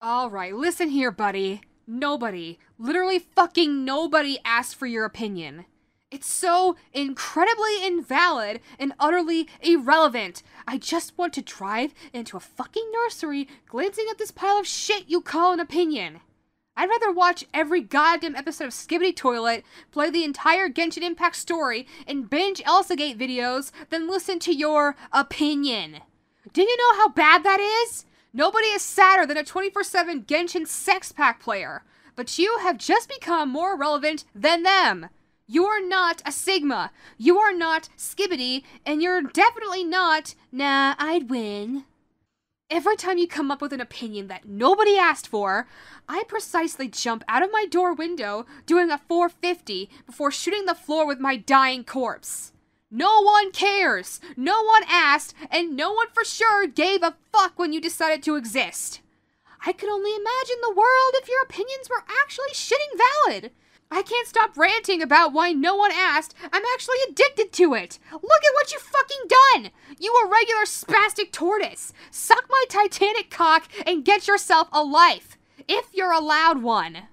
All right, listen here, buddy. Nobody, literally fucking nobody asked for your opinion. It's so incredibly invalid and utterly irrelevant. I just want to drive into a fucking nursery glancing at this pile of shit you call an opinion. I'd rather watch every goddamn episode of Skibbity Toilet, play the entire Genshin Impact story, and binge Elsagate videos than listen to your opinion. Do you know how bad that is? Nobody is sadder than a 24 7 Genshin sex pack player, but you have just become more relevant than them. You are not a Sigma. You are not Skibbity, and you're definitely not, nah, I'd win. Every time you come up with an opinion that nobody asked for, I precisely jump out of my door window doing a 450 before shooting the floor with my dying corpse. No one cares, no one asked, and no one for sure gave a fuck when you decided to exist. I could only imagine the world if your opinions were actually shitting valid. I can't stop ranting about why no one asked. I'm actually addicted to it. Look at what you fucking done! You a regular spastic tortoise! Suck my Titanic cock and get yourself a life! If you're allowed one.